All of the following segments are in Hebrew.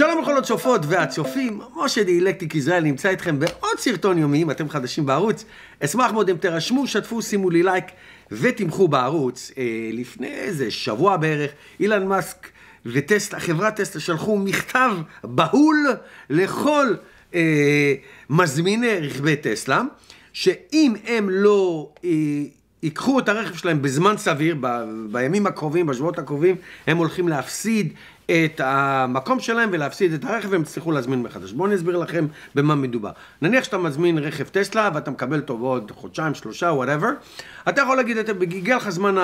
שלום לכל הצופות והצופים, משה דיאלקטיק ישראל נמצא איתכם בעוד סרטון יומי, אם אתם חדשים בערוץ. אשמח מאוד אם תירשמו, שתפו, שימו לי לייק ותמכו בערוץ. אה, לפני איזה שבוע בערך, אילן מאסק וטסלה, חברת טסלה שלחו מכתב בהול לכל אה, מזמיני רכבי טסלה, שאם הם לא... אה, ייקחו את הרכב שלהם בזמן סביר, ב, בימים הקרובים, בשבועות הקרובים, הם הולכים להפסיד את המקום שלהם ולהפסיד את הרכב, הם יצטרכו להזמין מחדש. בואו אני אסביר לכם במה מדובר. נניח שאתה מזמין רכב טסלה ואתה מקבל אותו בעוד חודשיים, שלושה, וואטאבר, אתה יכול להגיד, אתה הגיע לך זמן,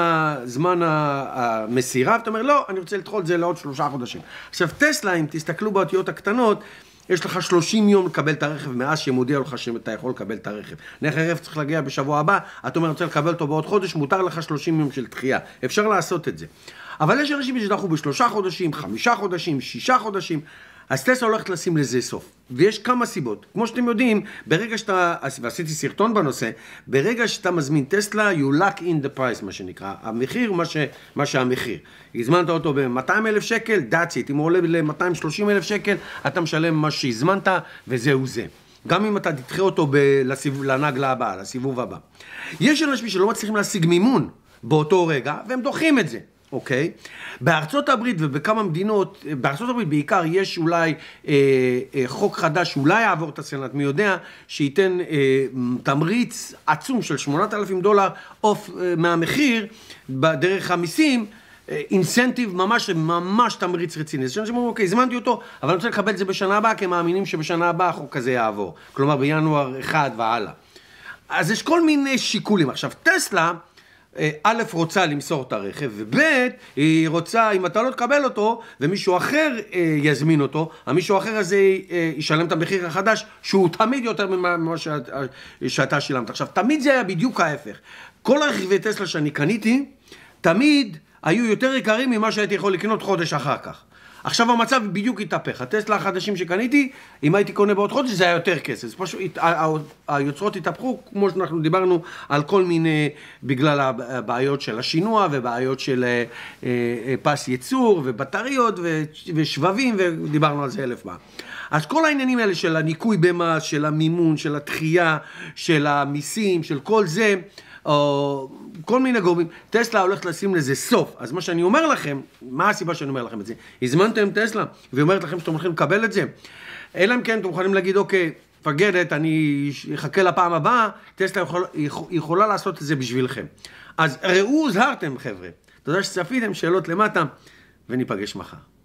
זמן המסירה, ואתה אומר, לא, אני רוצה לדחות את זה לעוד שלושה חודשים. עכשיו, טסלה, אם תסתכלו באותיות הקטנות, יש לך 30 יום לקבל את הרכב מאז שמודיע לך שאתה יכול לקבל את הרכב. נניח רכב צריך להגיע בשבוע הבא, אתה אומר, אני רוצה לקבל אותו בעוד חודש, מותר לך 30 יום של דחייה. אפשר לעשות את זה. אבל יש אנשים שדחו בשלושה חודשים, חמישה חודשים, שישה חודשים. אז טסלה הולכת לשים לזה סוף. ויש כמה סיבות. כמו שאתם יודעים, ברגע שאתה, ועשיתי סרטון בנושא, ברגע שאתה מזמין טסלה, you lock in the price, מה שנקרא. המחיר, מה, ש, מה שהמחיר. הזמנת אותו ב-200 אלף שקל, that's it. אם הוא עולה ל-230 אלף שקל, אתה משלם מה שהזמנת, וזהו זה. גם אם אתה תדחה אותו ב- לסיב, לנגלה הבאה, לסיבוב הבא. יש אנשים שלא מצליחים להשיג מימון באותו רגע, והם דוחים את זה. אוקיי? בארצות הברית ובכמה מדינות, בארצות הברית בעיקר יש אולי אה, אה, חוק חדש, אולי יעבור את הסנאט, מי יודע, שייתן אה, תמריץ עצום של 8,000 דולר אוף אה, מהמחיר דרך המיסים. אינסנטיב אה, ממש, ממש תמריץ רציני. אז אנשים אומרים, אוקיי, הזמנתי אותו, אבל אני רוצה לקבל את זה בשנה הבאה, כי הם מאמינים שבשנה הבאה החוק הזה יעבור. כלומר, בינואר 1 והלאה. אז יש כל מיני שיקולים. עכשיו, טסלה... אה, א', רוצה למסור את הרכב, וב', היא רוצה, אם אתה לא תקבל אותו, ומישהו אחר אה, יזמין אותו, המישהו האחר הזה אה, ישלם את המחיר החדש, שהוא תמיד יותר ממה שאת, אה, שאתה שילמת. עכשיו, תמיד זה היה בדיוק ההפך. כל הרכיבי טסלה שאני קניתי, תמיד היו יותר יקרים ממה שהייתי יכול לקנות חודש אחר כך. עכשיו המצב בדיוק התהפך. הטסלה החדשים שקניתי, אם הייתי קונה בעוד חודש זה היה יותר כסף. פשוט היוצרות התהפכו, כמו שאנחנו דיברנו, על כל מיני, בגלל הבעיות של השינוע ובעיות של אה, אה, פס ייצור ובטריות ושבבים, ודיברנו על זה אלף פעם. אז כל העניינים האלה של הניקוי במס, של המימון, של התחייה, של המיסים, של כל זה, או כל מיני גורמים, טסלה הולכת לשים לזה סוף. אז מה שאני אומר לכם, מה הסיבה שאני אומר לכם את זה? הזמנתי אותם טסלה, והיא אומרת לכם שאתם הולכים לקבל את זה. אלא אם כן אתם מוכנים להגיד, אוקיי, פגדת, אני אחכה לפעם הבאה, טסלה יכול, יכול, יכולה לעשות את זה בשבילכם. אז ראו הוזהרתם חבר'ה, תודה שצפיתם, שאלות למטה, וניפגש מחר.